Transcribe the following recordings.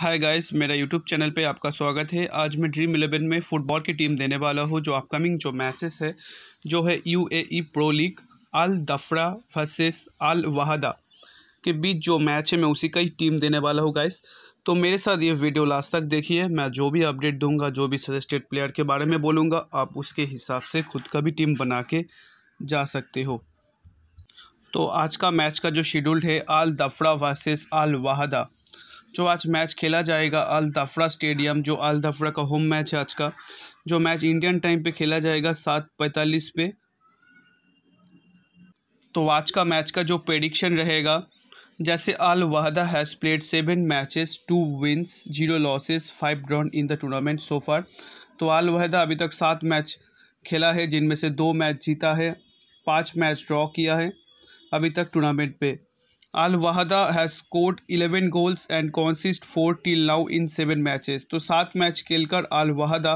हाय guys मेरा YouTube channel पे आपका स्वागत है आज मैं ड्रीम इलेवन में फुटबॉल की टीम देने वाला हूँ जो अपकमिंग जो मैचेस है जो है UAE Pro League Al Dhafra versus Al Wahda के बीच जो मैच है मैं उसी का ही टीम देने वाला हूँ गाइस तो मेरे साथ ये वीडियो लास्ट तक देखिए मैं जो भी अपडेट दूँगा जो भी सजेस्टेड प्लेयर के बारे में बोलूँगा आप उसके हिसाब से खुद का भी टीम बना के जा सकते हो तो आज का मैच का जो शेड्यूल्ड है आल दफड़ा वर्सेस अल वाहदा जो आज मैच खेला जाएगा अल दफरा स्टेडियम जो अल दफरा का होम मैच है आज का जो मैच इंडियन टाइम पे खेला जाएगा सात पैंतालीस पे तो आज का मैच का जो प्रेडिक्शन रहेगा जैसे Al Wahda has played seven matches two wins zero losses five drawn in the tournament so far तो अल वहदा अभी तक सात मैच खेला है जिनमें से दो मैच जीता है पाँच मैच ड्रॉ किया है अभी तक टूर्नामेंट पे Al Wahda has scored 11 goals and consist four till now in seven matches तो सात मैच खेलकर अल वहदा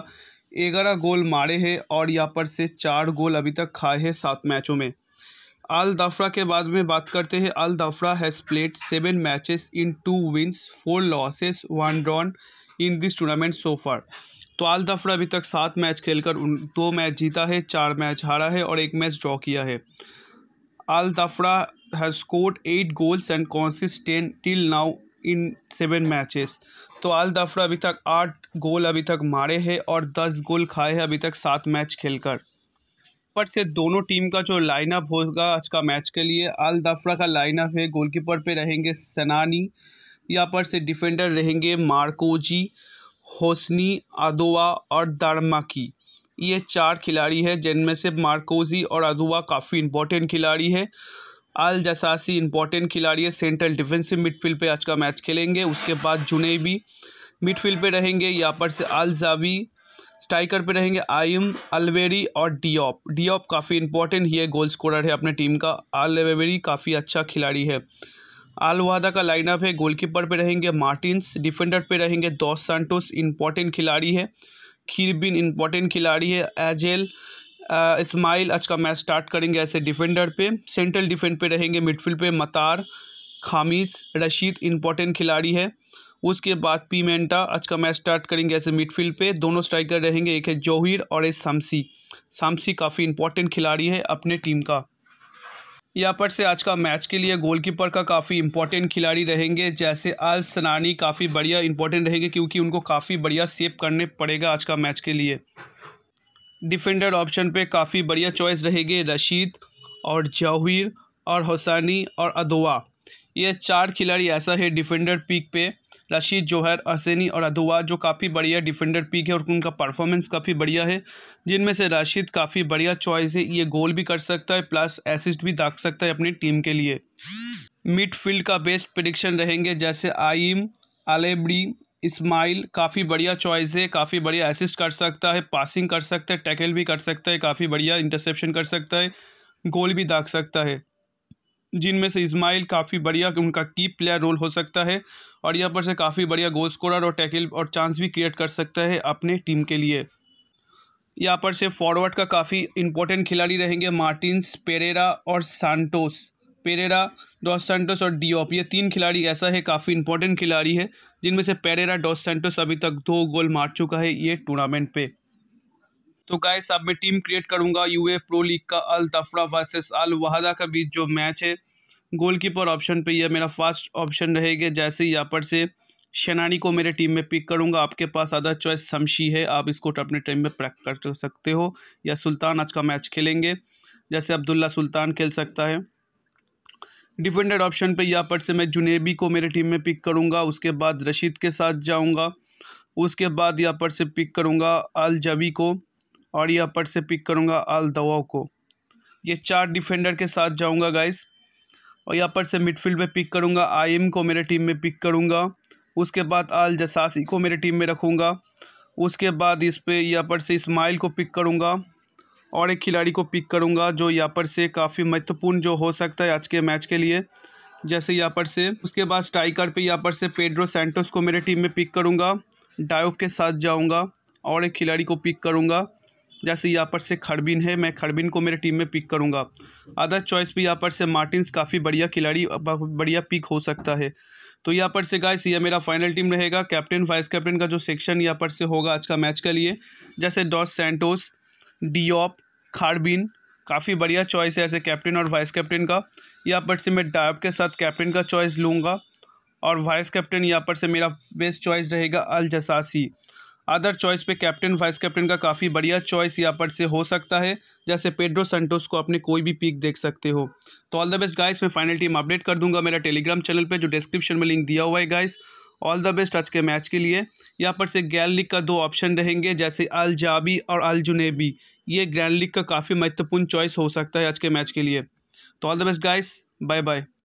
ग्यारह गोल मारे हैं और यहाँ पर से चार गोल अभी तक खाए हैं सात मैचों में अल दफरा के बाद में बात करते हैं Al Dhafra has played seven matches in two wins four losses one drawn in this tournament so far तो अल दफरा अभी तक सात मैच खेलकर उन दो मैच जीता है चार मैच हारा है और एक मैच ड्रॉ किया है Al Dhafra has scored eight goals and consistent till now in seven matches तो आल दफरा अभी तक आठ गोल अभी तक मारे हैं और दस गोल खाए हैं अभी तक सात मैच खेलकर पर से दोनों टीम का जो लाइनअप होगा आज का मैच के लिए आल दफरा का लाइनअप है गोलकीपर पे रहेंगे सनानी यहाँ पर से डिफेंडर रहेंगे मार्कोजी होसनी अदोवा और की ये चार खिलाड़ी हैं जिनमें से मार्कोजी और अदोवा काफ़ी इम्पोर्टेंट खिलाड़ी है अल जसासी इंपॉर्टेंट खिलाड़ी है सेंट्रल डिफेंसिव मिडफील्ड पे आज का मैच खेलेंगे उसके बाद जुनेबी मिडफील्ड पे रहेंगे यहाँ पर से अल जावी स्ट्राइकर पे रहेंगे आइम अलवेरी और डीओप डीओप काफ़ी इंपॉर्टेंट ही है गोल स्कोरर है अपने टीम का अलवेरी काफ़ी अच्छा खिलाड़ी है अलवादा का लाइनअप है गोलकीपर पे रहेंगे मार्टिनस डिफेंडर पे रहेंगे दोस सांटोस इंपॉर्टेंट खिलाड़ी है खीरबिन इंपॉर्टेंट खिलाड़ी है एजेल इस्माइल आज का मैच स्टार्ट करेंगे ऐसे डिफेंडर पे सेंट्रल डिफेंड पे रहेंगे मिडफील्ड पे मतार खामिज रशीद इंपॉर्टेंट खिलाड़ी है उसके बाद पीमेंटा आज का मैच स्टार्ट करेंगे ऐसे मिडफील्ड पे दोनों स्ट्राइकर रहेंगे एक है जौहिर और एक शमसी शामसी काफ़ी इंपॉर्टेंट खिलाड़ी है अपने टीम का यहाँ पर से आज का मैच के लिए गोलकीपर का काफ़ी इंपॉर्टेंट खिलाड़ी रहेंगे जैसे अल सनानी काफ़ी बढ़िया इंपॉर्टेंट रहेंगे क्योंकि उनको काफ़ी बढ़िया सेव करने पड़ेगा आज का मैच के लिए डिफेंडर ऑप्शन पे काफ़ी बढ़िया चॉइस रहेगी रशीद और जौहिर और हुसैनी और अदोवा ये चार खिलाड़ी ऐसा है डिफेंडर पीक पे रशीद जौहर हसैनी और अदुआ जो काफ़ी बढ़िया डिफेंडर पीक है और उनका परफॉर्मेंस काफ़ी बढ़िया है जिनमें से रशीद काफ़ी बढ़िया चॉइस है ये गोल भी कर सकता है प्लस एसिस्ट भी दाग सकता है अपनी टीम के लिए मिडफील्ड का बेस्ट प्रडिक्शन रहेंगे जैसे आइम अलेबड़ी इस्माइल काफ़ी बढ़िया चॉइस है काफ़ी बढ़िया असिस्ट कर सकता है पासिंग कर सकता है टैकल भी कर सकता है काफ़ी बढ़िया इंटरसेप्शन कर सकता है गोल भी दाग सकता है जिनमें से इस्माइल काफ़ी बढ़िया उनका की प्लेयर रोल हो सकता है और यहाँ पर से काफ़ी बढ़िया गोल स्कोरर और टैकल और चांस भी क्रिएट कर सकता है अपने टीम के लिए यहाँ पर से फॉरवर्ड का काफ़ी इंपॉर्टेंट खिलाड़ी रहेंगे मार्टिन पेरेरा और सांटोस पेरेरा डॉस सेंटोस और डीओप ये तीन खिलाड़ी ऐसा है काफ़ी इंपॉर्टेंट खिलाड़ी है जिनमें से पेरेरा डॉस सेंटोस अभी तक दो गोल मार चुका है ये टूर्नामेंट पे तो गाइस अब मैं टीम क्रिएट करूंगा यूए प्रो लीग का अल तफरा वर्सेस अल वहादा का बीच जो मैच है गोलकीपर ऑप्शन पे यह मेरा फर्स्ट ऑप्शन रहेगा जैसे यहाँ पर से शनानी को मेरे टीम में पिक करूंगा आपके पास अदर चॉइस शमशी है आप इसको अपने टीम में प्रैक्ट कर सकते हो या सुल्तान आज का मैच खेलेंगे जैसे अब्दुल्ला सुल्तान खेल सकता है डिफेंडेड ऑप्शन पे यहाँ पर से मैं जुनेबी को मेरे टीम में पिक करूँगा उसके बाद रशीद के साथ जाऊँगा उसके बाद यहाँ पर से पिक करूँगा अल जबी को और यहाँ पर से पिक करूँगा अल दवा को ये चार डिफेंडर के साथ जाऊँगा गाइस और यहाँ पर से मिडफील्ड में पिक करूँगा आइम को मेरे टीम में पिक करूँगा उसके बाद आल जसासी को मेरे टीम में रखूँगा उसके बाद इस पर यहाँ पर से इस्माइल को पिक करूँगा और एक खिलाड़ी को पिक करूँगा जो यहाँ पर से काफ़ी महत्वपूर्ण जो हो सकता है आज के मैच के लिए जैसे यहाँ पर से उसके बाद स्ट्राइकर पे यहाँ पर से पेड्रो सेंटोस को मेरे टीम में पिक करूँगा डायोक के साथ जाऊँगा और एक खिलाड़ी को पिक करूँगा जैसे यहाँ पर से खड़बिन है मैं खड़बिन को मेरे टीम में पिक करूँगा अदर चॉइस पर यहाँ पर से मार्टिन काफ़ी बढ़िया खिलाड़ी बढ़िया पिक हो सकता है तो यहाँ पर से गाइस ये मेरा फाइनल टीम रहेगा कैप्टन वाइस कैप्टन का जो सेक्शन यहाँ पर से होगा आज का मैच के लिए जैसे डॉस सेंटोस डीओप खारबीन काफ़ी बढ़िया चॉइस है ऐसे कैप्टन और वाइस कैप्टन का यहाँ पर से मैं डायब के साथ कैप्टन का चॉइस लूँगा और वाइस कैप्टन यहाँ पर से मेरा बेस्ट चॉइस रहेगा अल जसासी अदर चॉइस पे कैप्टन वाइस कैप्टन का काफ़ी बढ़िया चॉइस यहाँ पर से हो सकता है जैसे पेड्रो सेंटोस को अपने कोई भी पिक देख सकते हो तो ऑल द बेस्ट गाइस मैं फाइनल टीम अपडेट कर दूंगा मेरा टेलीग्राम चैनल पे जो डिस्क्रिप्शन में लिंक दिया हुआ है गाइस ऑल द बेस्ट आज के मैच के लिए यहाँ पर से गैल का दो ऑप्शन रहेंगे जैसे अल जाबी और अल जुनेबी ये ग्रैंड लीग का काफ़ी महत्वपूर्ण चॉइस हो सकता है आज के मैच के लिए तो all the best guys bye bye